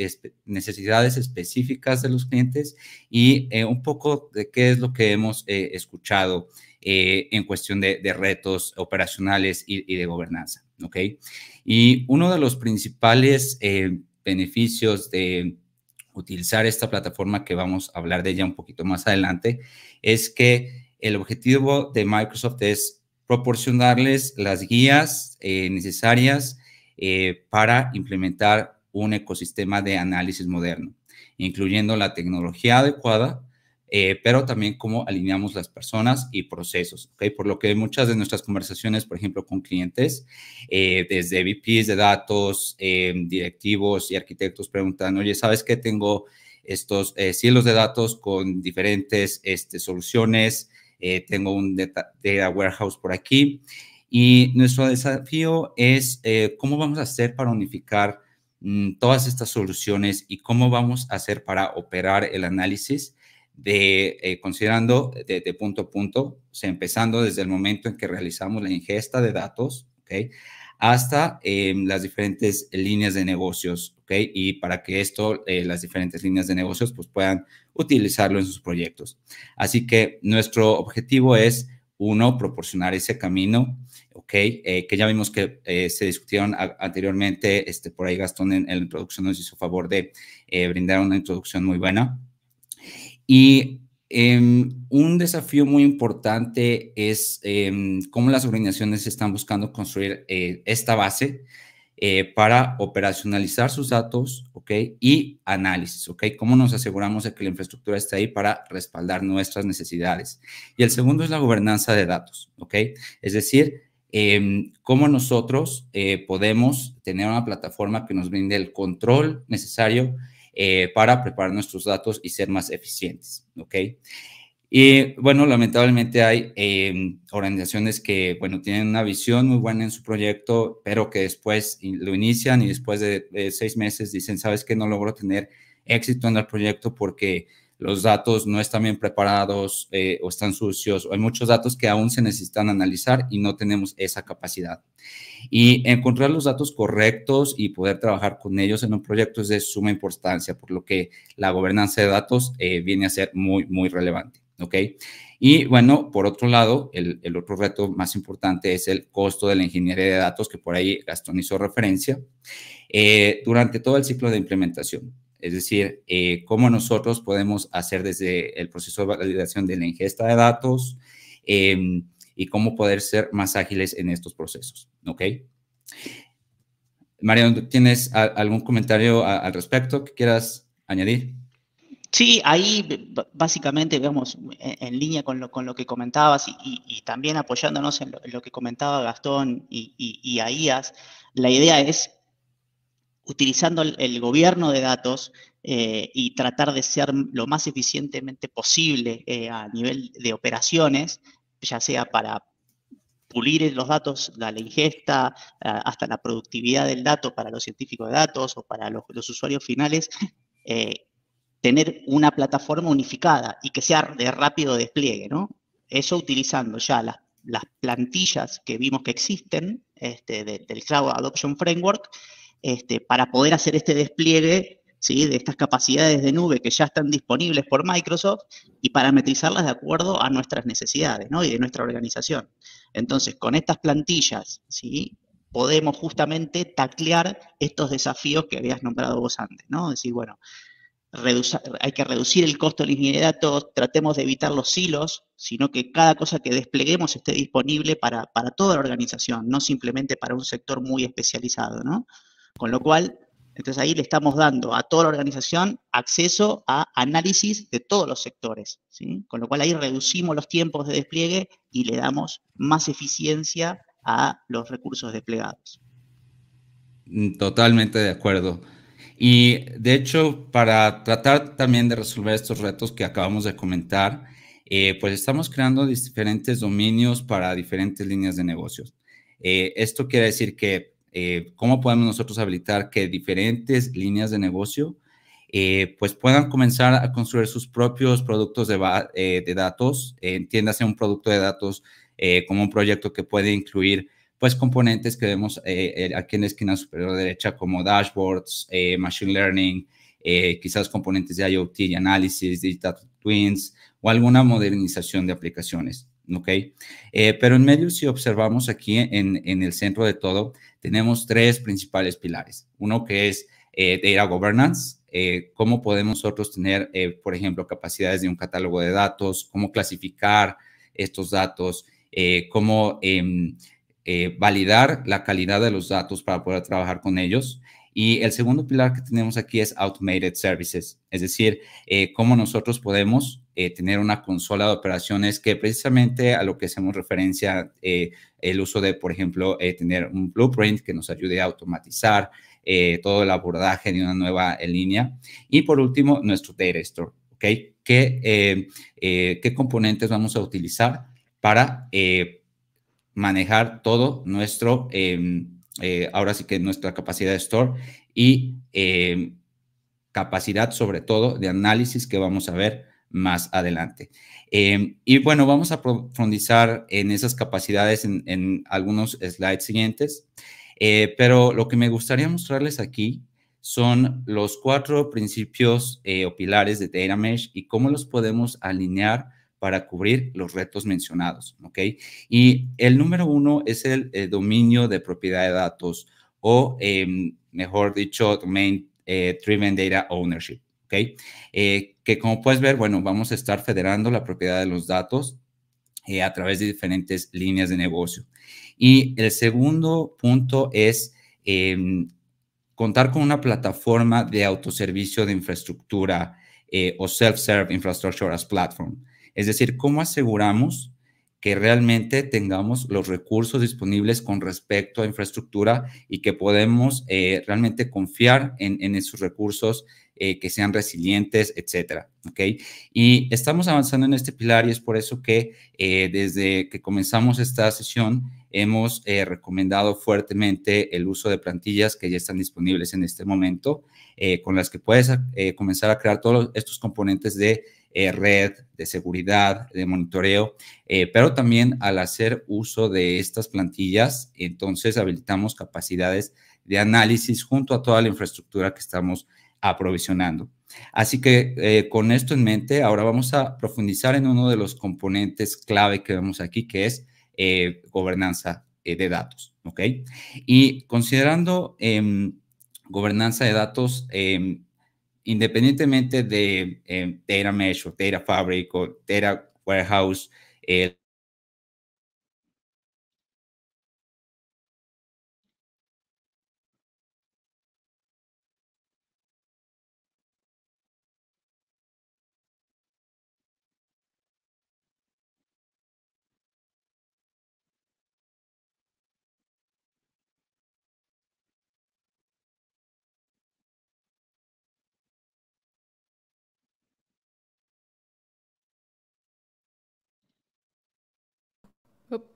necesidades específicas de los clientes y un poco de qué es lo que hemos escuchado eh, en cuestión de, retos operacionales y, de gobernanza. ¿ok? Y uno de los principales eh, beneficios de utilizar esta plataforma que vamos a hablar de ella un poquito más adelante es que el objetivo de Microsoft es proporcionarles las guías eh, necesarias para implementar un ecosistema de análisis moderno, incluyendo la tecnología adecuada eh, pero también cómo alineamos las personas y procesos, ¿ok? Por lo que muchas de nuestras conversaciones, por ejemplo, con clientes, eh, desde VPs de datos, eh, directivos y arquitectos preguntan, oye, ¿sabes qué? Tengo estos cielos de datos con diferentes este, soluciones, tengo un data, warehouse por aquí y nuestro desafío es cómo vamos a hacer para unificar mm, todas estas soluciones y cómo vamos a hacer para operar el análisis de, eh, considerando de, punto a punto, empezando desde el momento en que realizamos la ingesta de datos, ¿ok? hasta eh, las diferentes líneas de negocios, ¿ok? Y para que esto, eh, las diferentes líneas de negocios, pues puedan utilizarlo en sus proyectos. Así que nuestro objetivo es, uno, proporcionar ese camino, ¿ok? que ya vimos que se discutieron anteriormente, este, por ahí Gastón en, en, la introducción nos hizo favor de brindar una introducción muy buena. Y em, un desafío muy importante es em, cómo las organizaciones están buscando construir eh, esta base eh, para operacionalizar sus datos, ¿ok? Y análisis, ¿ok? ¿Cómo nos aseguramos de que la infraestructura está ahí para respaldar nuestras necesidades? Y el segundo es la gobernanza de datos, ¿ok? Es decir, em, cómo nosotros eh, podemos tener una plataforma que nos brinde el control necesario eh, para preparar nuestros datos y ser más eficientes, ¿ok? Y bueno, lamentablemente hay em, organizaciones que, bueno, tienen una visión muy buena en su proyecto, pero que después lo inician y después de, seis meses dicen, sabes que no logro tener éxito en el proyecto porque los datos no están bien preparados eh, o están sucios, o hay muchos datos que aún se necesitan analizar y no tenemos esa capacidad. Y encontrar los datos correctos y poder trabajar con ellos en un proyecto es de suma importancia, por lo que la gobernanza de datos eh, viene a ser muy, muy relevante. ¿ok? Y bueno, por otro lado, el, otro reto más importante es el costo de la ingeniería de datos, que por ahí Gastón hizo referencia, eh, durante todo el ciclo de implementación. Es decir, eh, cómo nosotros podemos hacer desde el proceso de validación de la ingesta de datos em, y cómo poder ser más ágiles en estos procesos. ¿Ok? Mariano, ¿tienes algún comentario al respecto que quieras añadir? Sí, ahí básicamente, vemos en línea con lo, que comentabas y, también apoyándonos en lo, que comentaba Gastón y, Aías, la idea es utilizando el, gobierno de datos eh, y tratar de ser lo más eficientemente posible eh, a nivel de operaciones, ya sea para pulir los datos, la ingesta, hasta la productividad del dato para los científicos de datos o para los, usuarios finales, eh, tener una plataforma unificada y que sea de rápido despliegue, ¿no? Eso utilizando ya las, plantillas que vimos que existen este, del Cloud Adoption Framework este, para poder hacer este despliegue de estas capacidades de nube que ya están disponibles por Microsoft y parametrizarlas de acuerdo a nuestras necesidades y de nuestra organización. Entonces, con estas plantillas, ¿sí? podemos justamente taclear estos desafíos que habías nombrado vos antes, ¿no? Decir, bueno, hay que reducir el costo de la ingeniería de datos, tratemos de evitar los silos, sino que cada cosa que despleguemos esté disponible para, para toda la organización, no simplemente para un sector muy especializado, ¿no? Con lo cual, entonces ahí le estamos dando a toda la organización acceso a análisis de todos los sectores, ¿sí? con lo cual ahí reducimos los tiempos de despliegue y le damos más eficiencia a los recursos desplegados. Mm, totalmente de acuerdo. Y de hecho, para tratar también de resolver estos retos que acabamos de comentar, eh, pues estamos creando diferentes dominios para diferentes líneas de negocios. Eh, esto quiere decir que eh, cómo podemos nosotros habilitar que diferentes líneas de negocio eh, pues puedan comenzar a construir sus propios productos de, eh, datos, entiéndase un producto de datos como un proyecto que puede incluir pues componentes que vemos aquí en la esquina superior derecha como dashboards, machine learning, quizás componentes de IoT y análisis, digital twins o alguna modernización de aplicaciones. ¿ok? pero en medio, si observamos aquí en, en, el centro de todo, tenemos tres principales pilares. Uno que es eh, Data Governance, eh, cómo podemos nosotros tener, eh, por ejemplo, capacidades de un catálogo de datos, cómo clasificar estos datos, cómo em, validar la calidad de los datos para poder trabajar con ellos. Y el segundo pilar que tenemos aquí es Automated Services, es decir, eh, cómo nosotros podemos eh, tener una consola de operaciones que precisamente a lo que hacemos referencia, eh, el uso de, por ejemplo, tener un blueprint que nos ayude a automatizar todo el abordaje de una nueva línea. Y por último, nuestro Data Store, ¿ok? ¿Qué, qué componentes vamos a utilizar para manejar todo nuestro em, eh, ahora sí que nuestra capacidad de store y eh, capacidad sobre todo de análisis que vamos a ver más adelante. Em, y bueno, vamos a profundizar en esas capacidades en, en algunos slides siguientes, eh, pero lo que me gustaría mostrarles aquí son los cuatro principios o pilares de Data Mesh y cómo los podemos alinear para cubrir los retos mencionados, ¿ok? Y el número uno es el, eh, dominio de propiedad de datos o, em, mejor dicho, Domain eh, Driven Data Ownership, ¿ok? Eh, que como puedes ver, bueno, vamos a estar federando la propiedad de los datos a través de diferentes líneas de negocio. Y el segundo punto es em, contar con una plataforma de autoservicio de infraestructura o self-serve infrastructure as platform. Es decir, ¿cómo aseguramos que realmente tengamos los recursos disponibles con respecto a infraestructura y que podemos eh, realmente confiar en, esos recursos eh, que sean resilientes, etcétera. ¿OK? Y estamos avanzando en este pilar y es por eso que eh, desde que comenzamos esta sesión hemos recomendado fuertemente el uso de plantillas que ya están disponibles en este momento, con las que puedes comenzar a crear todos estos componentes de eh, red, de seguridad, de monitoreo, eh, pero también al hacer uso de estas plantillas, entonces habilitamos capacidades de análisis junto a toda la infraestructura que estamos aprovisionando. Así que eh, con esto en mente, ahora vamos a profundizar en uno de los componentes clave que vemos aquí, que es gobernanza de datos. ¿ok? Y considerando em, gobernanza de datos, em, independientemente de Data eh, Mesh o Data Fabric o Data Warehouse, eh,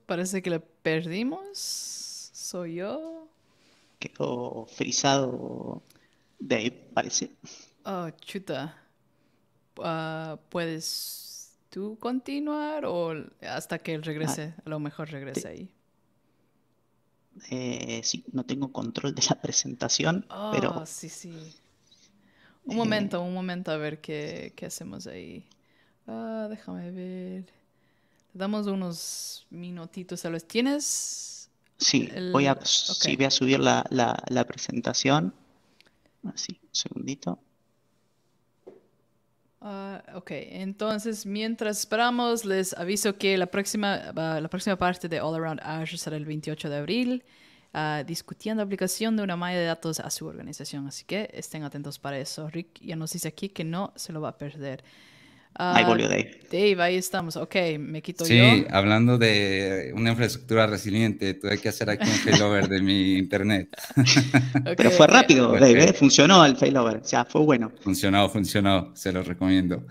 Parece que le perdimos. Soy yo. Quedó frisado ahí parece. Oh, chuta. Ah, ¿Puedes tú continuar o hasta que él regrese? Ah, a lo mejor regrese ahí. Eh, sí, no tengo control de la presentación, pero... Sí, sí. Un eh, momento, un momento a ver qué, hacemos ahí. déjame ver damos unos minutitos a los. ¿Tienes? Sí, voy a, voy a subir la, presentación. Así, un segundito. Ah, ok, entonces mientras esperamos, les aviso que la próxima, la próxima parte de All Around Azure será el 28 de abril, ah, discutiendo aplicación de una malla de datos a su organización. Así que estén atentos para eso. Rick ya nos dice aquí que no se lo va a perder. Ah, ahí volvió Dave. Dave, ahí estamos. Ok, me quito yo. Sí, hablando de una infraestructura resiliente, tuve que hacer aquí un failover de mi [laughs] internet. Pero fue rápido, Dave, ¿eh? funcionó el failover, o sea, fue bueno. Funcionó, funcionó, se lo recomiendo.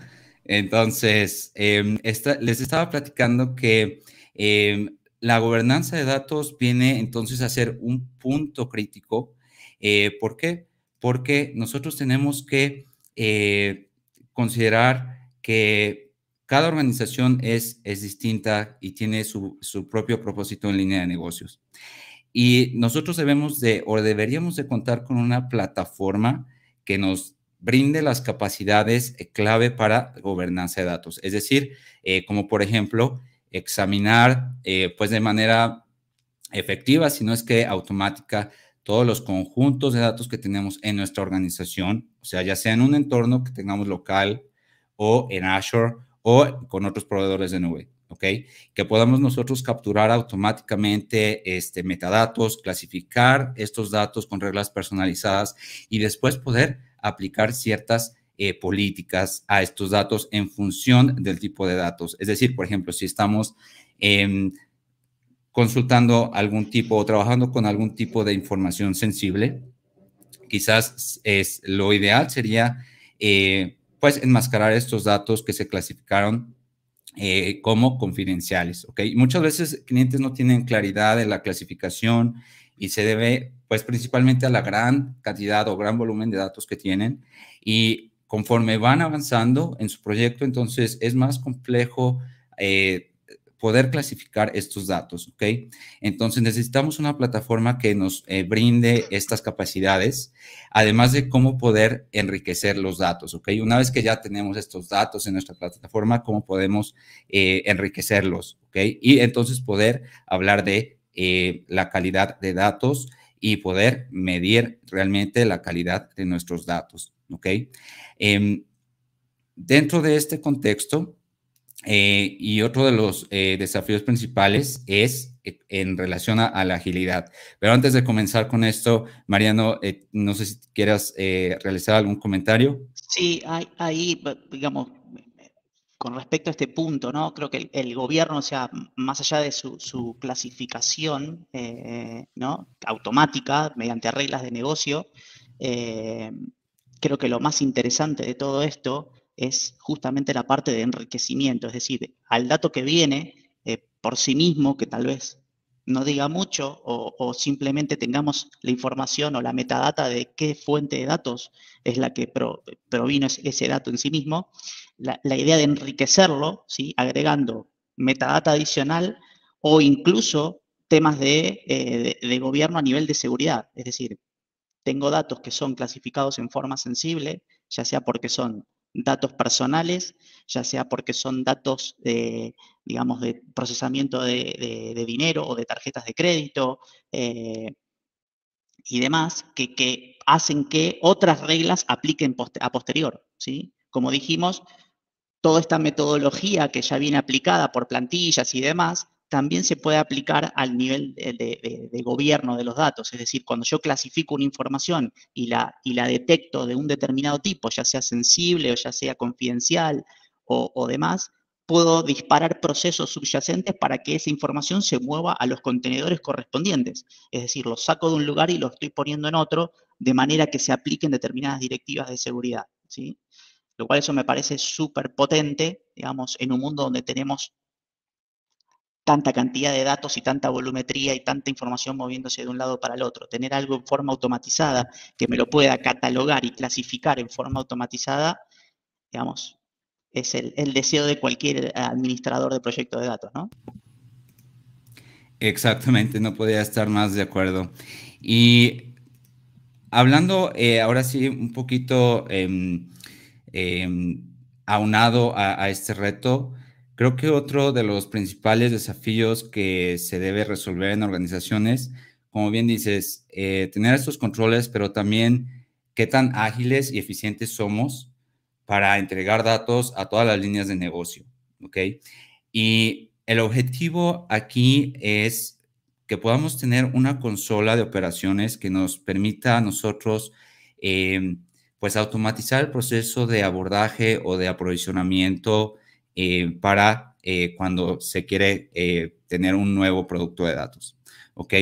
Entonces, em, esta, les estaba platicando que em, la gobernanza de datos viene entonces a ser un punto crítico. Eh, ¿Por qué? Porque nosotros tenemos que eh, considerar que cada organización es, es distinta y tiene su, propio propósito en línea de negocios. Y nosotros debemos de, o deberíamos de contar con una plataforma que nos brinde las capacidades eh, clave para gobernanza de datos. Es decir, eh, como por ejemplo, examinar eh, pues de manera efectiva, si no es que automática, todos los conjuntos de datos que tenemos en nuestra organización, o sea, ya sea en un entorno que tengamos local, o en Azure o con otros proveedores de nube. ¿ok? Que podamos nosotros capturar automáticamente este, metadatos, clasificar estos datos con reglas personalizadas y después poder aplicar ciertas eh, políticas a estos datos en función del tipo de datos. Es decir, por ejemplo, si estamos em, consultando algún tipo o trabajando con algún tipo de información sensible, quizás es, lo ideal sería... Eh, pues enmascarar estos datos que se clasificaron eh, como confidenciales, ¿ok? Muchas veces clientes no tienen claridad de la clasificación y se debe, pues, principalmente a la gran cantidad o gran volumen de datos que tienen y conforme van avanzando en su proyecto, entonces es más complejo eh, poder clasificar estos datos, ¿ok? Entonces necesitamos una plataforma que nos eh, brinde estas capacidades, además de cómo poder enriquecer los datos, ¿ok? Una vez que ya tenemos estos datos en nuestra plataforma, ¿cómo podemos eh, enriquecerlos, ¿ok? Y entonces poder hablar de eh, la calidad de datos y poder medir realmente la calidad de nuestros datos, ¿ok? Em, dentro de este contexto, eh, y otro de los eh, desafíos principales es eh, en relación a, la agilidad. Pero antes de comenzar con esto, Mariano, no sé si quieras realizar algún comentario. Sí, ahí, digamos, con respecto a este punto, ¿no? Creo que el, gobierno, o sea, más allá de su, su clasificación ¿no? automática mediante reglas de negocio, creo que lo más interesante de todo esto es justamente la parte de enriquecimiento, es decir, al dato que viene eh, por sí mismo, que tal vez no diga mucho o, simplemente tengamos la información o la metadata de qué fuente de datos es la que provino ese, dato en sí mismo, la, idea de enriquecerlo, ¿sí? agregando metadata adicional o incluso temas eh, de gobierno a nivel de seguridad. Es decir, tengo datos que son clasificados en forma sensible, ya sea porque son datos personales, ya sea porque son datos, de, digamos, de procesamiento de, dinero o de tarjetas de crédito eh, y demás, que, hacen que otras reglas apliquen a posterior. ¿sí? Como dijimos, toda esta metodología que ya viene aplicada por plantillas y demás, también se puede aplicar al nivel de, gobierno de los datos. Es decir, cuando yo clasifico una información y la, y la detecto de un determinado tipo, ya sea sensible o ya sea confidencial o, demás, puedo disparar procesos subyacentes para que esa información se mueva a los contenedores correspondientes. Es decir, lo saco de un lugar y lo estoy poniendo en otro de manera que se apliquen determinadas directivas de seguridad. ¿sí? Lo cual eso me parece súper potente, digamos, en un mundo donde tenemos tanta cantidad de datos y tanta volumetría y tanta información moviéndose de un lado para el otro. Tener algo en forma automatizada que me lo pueda catalogar y clasificar en forma automatizada, digamos, es el, deseo de cualquier administrador de proyecto de datos, ¿no? Exactamente, no podía estar más de acuerdo. Y hablando eh, ahora sí un poquito em, em, aunado a, este reto, Creo que otro de los principales desafíos que se debe resolver en organizaciones, como bien dices, eh, tener estos controles, pero también qué tan ágiles y eficientes somos para entregar datos a todas las líneas de negocio, ¿ok? Y el objetivo aquí es que podamos tener una consola de operaciones que nos permita a nosotros eh, pues automatizar el proceso de abordaje o de aprovisionamiento eh, para eh, cuando se quiere eh, tener un nuevo producto de datos. ¿Ok?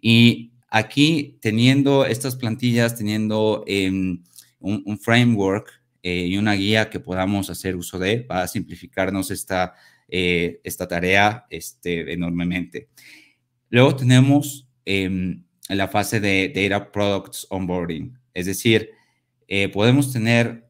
Y aquí, teniendo estas plantillas, teniendo em, un, framework y una guía que podamos hacer uso de, va a simplificarnos esta, esta tarea este, enormemente. Luego tenemos em, la fase de Data Products Onboarding, es decir, podemos tener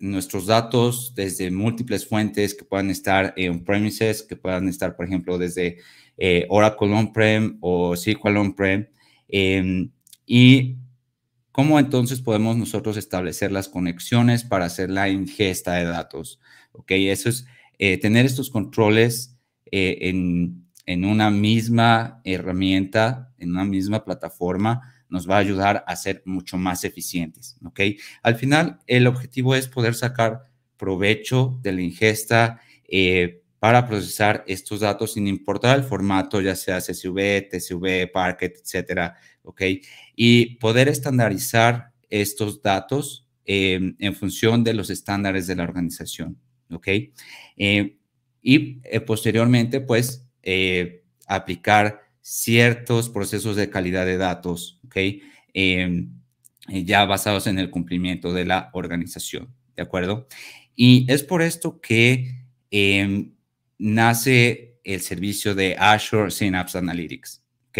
nuestros datos desde múltiples fuentes que puedan estar en premises, que puedan estar, por ejemplo, desde eh, Oracle On-Prem o SQL On-Prem. Em, y cómo entonces podemos nosotros establecer las conexiones para hacer la ingesta de datos. eso es eh, tener estos controles eh, en, una misma herramienta, en una misma plataforma nos va a ayudar a ser mucho más eficientes, ¿ok? Al final, el objetivo es poder sacar provecho de la ingesta eh, para procesar estos datos sin importar el formato, ya sea CSV, TSV, Parquet, etcétera, ¿ok? Y poder estandarizar estos datos em, en función de los estándares de la organización, ¿ok? Eh, y eh, posteriormente, pues, aplicar ciertos procesos de calidad de datos, ¿ok? Em, eh, ya basados en el cumplimiento de la organización, ¿de acuerdo? Y es por esto que em, nace el servicio de Azure Synapse Analytics, ¿ok?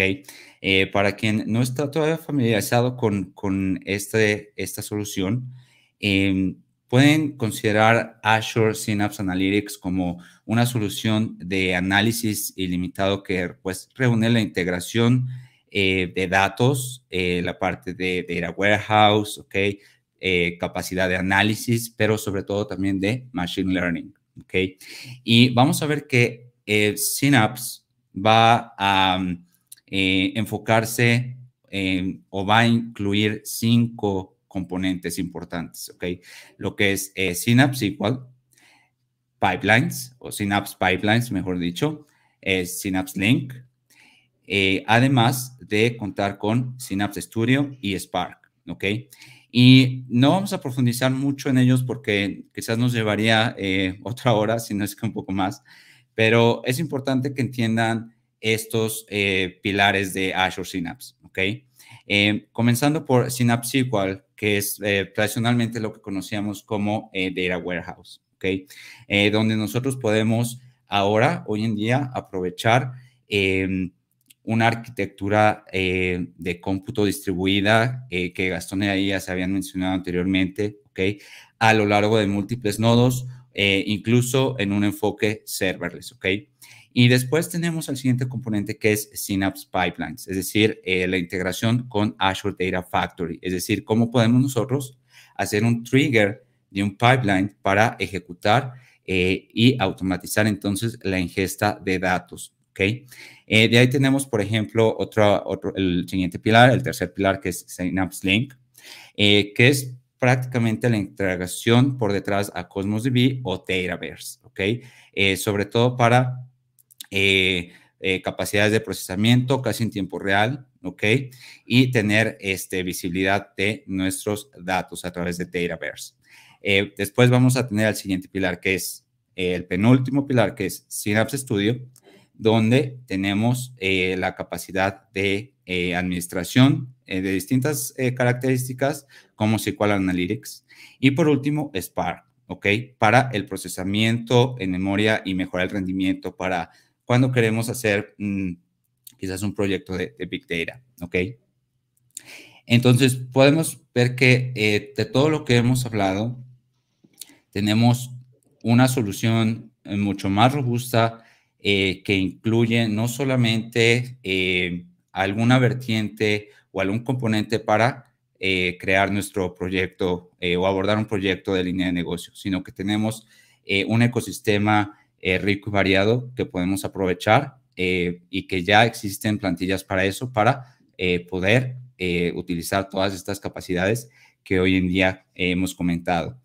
Eh, para quien no está todavía familiarizado con, este, esta solución, em, pueden considerar Azure Synapse Analytics como una solución de análisis ilimitado que pues, reúne la integración eh, de datos, eh, la parte de, data warehouse, eh, capacidad de análisis, pero sobre todo también de machine learning. Y vamos a ver que Synapse va a enfocarse o va a incluir cinco componentes importantes, ¿ok? Lo que es eh, Synapse igual, Pipelines o Synapse Pipelines, mejor dicho, es Synapse Link, eh, además de contar con Synapse Studio y Spark, ¿ok? Y no vamos a profundizar mucho en ellos porque quizás nos llevaría eh, [laughs] otra hora, si no es que un poco más, pero es importante que entiendan estos pilares de Azure Synapse, ¿ok? Eh, comenzando por Synapse SQL, que es eh, tradicionalmente lo que conocíamos como eh, Data Warehouse, ¿okay? donde nosotros podemos ahora, hoy en día, aprovechar em, una arquitectura de cómputo distribuida que Gastón y se habían mencionado anteriormente, ¿okay? a lo largo de múltiples nodos, incluso en un enfoque serverless. ¿okay? Y después tenemos el siguiente componente que es Synapse Pipelines, es decir, eh, la integración con Azure Data Factory, es decir, cómo podemos nosotros hacer un trigger de un pipeline para ejecutar eh, y automatizar entonces la ingesta de datos. ¿okay? Eh, de ahí tenemos, por ejemplo, otro, el siguiente pilar, el tercer pilar que es Synapse Link, que es prácticamente la integración por detrás a Cosmos DB o Dataverse, ¿ok? sobre todo para eh, eh, capacidades de procesamiento casi en tiempo real, ¿ok? Y tener este, visibilidad de nuestros datos a través de Dataverse. Eh, después vamos a tener el siguiente pilar, que es el penúltimo pilar, que es Synapse Studio, donde tenemos la capacidad de administración de distintas características como SQL Analytics. Y por último, Spark, ¿ok? Para el procesamiento en memoria y mejorar el rendimiento para cuando queremos hacer mm, quizás un proyecto de, Big Data, ¿ok? Entonces, podemos ver que eh, de todo lo que hemos hablado, tenemos una solución eh, mucho más robusta eh, que incluye no solamente alguna vertiente o algún componente para crear nuestro proyecto o abordar un proyecto de línea de negocio, sino que tenemos un ecosistema eh, rico y variado que podemos aprovechar eh, y que ya existen plantillas para eso, para eh, poder utilizar todas estas capacidades que hoy en día hemos comentado.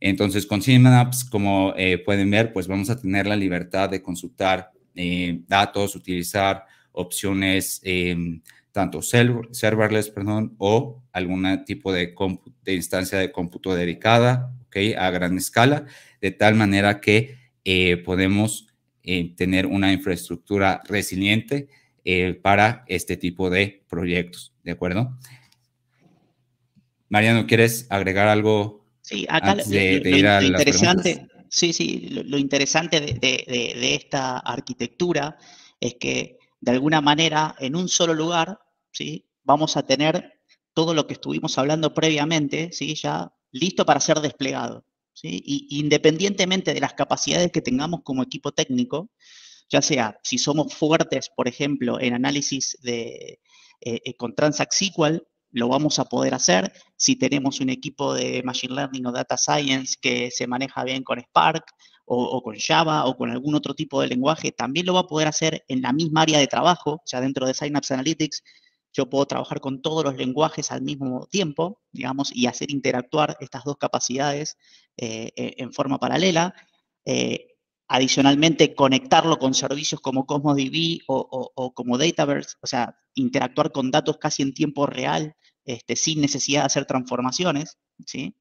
Entonces, con apps como pueden ver, pues vamos a tener la libertad de consultar datos, utilizar opciones em, tanto serverless, perdón, o algún tipo de, de instancia de cómputo dedicada, ¿ok? A gran escala, de tal manera que eh, podemos eh, tener una infraestructura resiliente eh, para este tipo de proyectos, ¿de acuerdo? Mariano, ¿quieres agregar algo? Sí, acá lo, interesante, sí, sí, lo, interesante de, esta arquitectura es que de alguna manera en un solo lugar, ¿sí? Vamos a tener todo lo que estuvimos hablando previamente, ¿sí? Ya listo para ser desplegado. Y independientemente de las capacidades que tengamos como equipo técnico, ya sea si somos fuertes, por ejemplo, en análisis de, eh, eh, con Transact SQL, lo vamos a poder hacer. Si tenemos un equipo de Machine Learning o Data Science que se maneja bien con Spark o, con Java o con algún otro tipo de lenguaje, también lo va a poder hacer en la misma área de trabajo, ya dentro de Synapse Analytics. Yo puedo trabajar con todos los lenguajes al mismo tiempo, digamos, y hacer interactuar estas dos capacidades eh, en forma paralela. Eh, adicionalmente, conectarlo con servicios como Cosmos DB o, como Dataverse, o sea, interactuar con datos casi en tiempo real, este, sin necesidad de hacer transformaciones, ¿sí?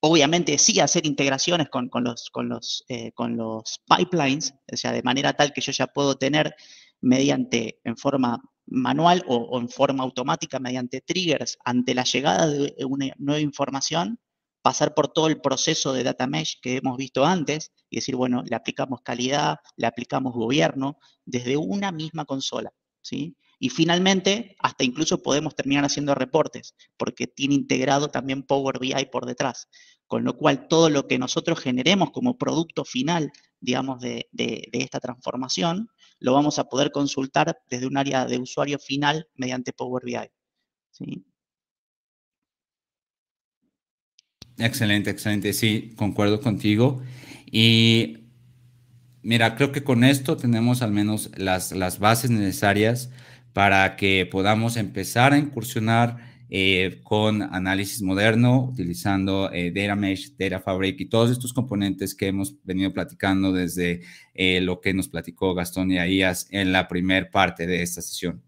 Obviamente sí hacer integraciones con, los, con, los, eh, con los pipelines, o sea, de manera tal que yo ya puedo tener mediante, en forma manual o, o, en forma automática mediante triggers ante la llegada de una nueva información, pasar por todo el proceso de data mesh que hemos visto antes y decir, bueno, le aplicamos calidad, le aplicamos gobierno desde una misma consola, ¿sí? Y finalmente, hasta incluso podemos terminar haciendo reportes, porque tiene integrado también Power BI por detrás. Con lo cual, todo lo que nosotros generemos como producto final, digamos, de, esta transformación, lo vamos a poder consultar desde un área de usuario final mediante Power BI. ¿sí? Excelente, excelente. Sí, concuerdo contigo. Y mira, creo que con esto tenemos al menos las, bases necesarias para que podamos empezar a incursionar eh, con análisis moderno, utilizando eh, Data Mesh, Data Fabric y todos estos componentes que hemos venido platicando desde eh, lo que nos platicó Gastón y Aías en la primer parte de esta sesión.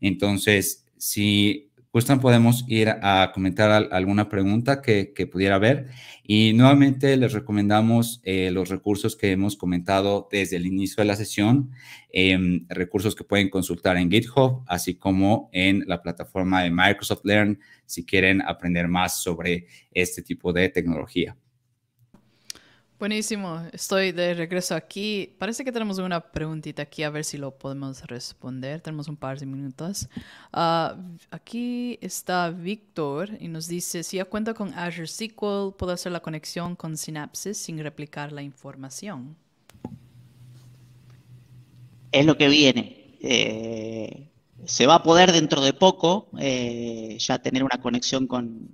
Entonces, si pues, también podemos ir a comentar alguna pregunta que, pudiera haber. Y nuevamente les recomendamos eh, los recursos que hemos comentado desde el inicio de la sesión, em, recursos que pueden consultar en GitHub, así como en la plataforma de Microsoft Learn si quieren aprender más sobre este tipo de tecnología. Buenísimo, estoy de regreso aquí. Parece que tenemos una preguntita aquí, a ver si lo podemos responder. Tenemos un par de minutos. Ah, aquí está Víctor y nos dice, si ya cuenta con Azure SQL, ¿puedo hacer la conexión con Synapses sin replicar la información? Es lo que viene. Eh, se va a poder dentro de poco eh, ya tener una conexión con,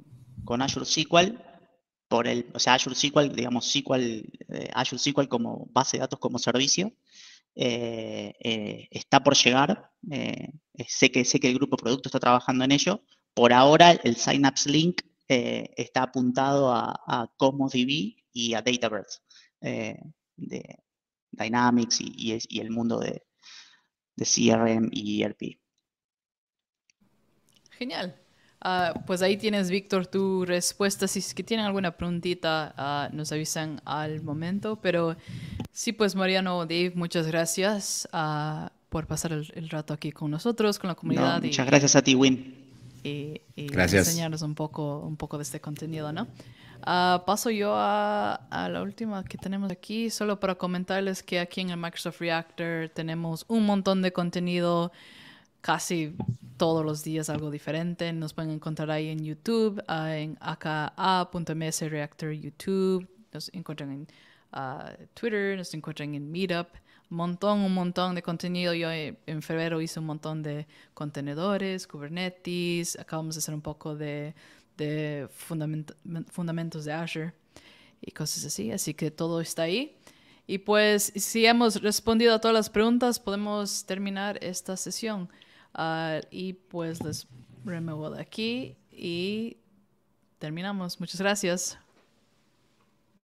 con Azure SQL el, o sea, Azure SQL, digamos, SQL, eh, Azure SQL como base de datos como servicio, eh, eh, está por llegar. sé, que, sé que el grupo producto está trabajando en ello. Por ahora, el Synapse Link está apuntado a, a DB y a Dataverse de Dynamics y, el mundo de, de CRM y ERP. Genial, Ah, pues ahí tienes, Víctor, tu respuesta. Si es que tienen alguna preguntita, ah, nos avisan al momento. Pero sí, pues Mariano, Dave, muchas gracias ah, por pasar el, rato aquí con nosotros, con la comunidad. muchas gracias a ti, Win. Y, y enseñarnos un poco, un poco de este contenido, ¿no? paso yo a, a, la última que tenemos aquí, solo para comentarles que aquí en el Microsoft Reactor tenemos un montón de contenido casi todos los días algo diferente. Nos pueden encontrar ahí en YouTube, ah, en aka.ms Reactor YouTube. Nos encuentran en ah, Twitter, nos encuentran en Meetup. Montón, un montón de contenido. Yo eh, en febrero hice un montón de contenedores, Kubernetes. Acabamos de hacer un poco de, de fundamentos de Azure y cosas así. Así que todo está ahí. Y pues si hemos respondido a todas las preguntas, podemos terminar esta sesión. Ah, y pues les remuevo de aquí y terminamos. Muchas gracias.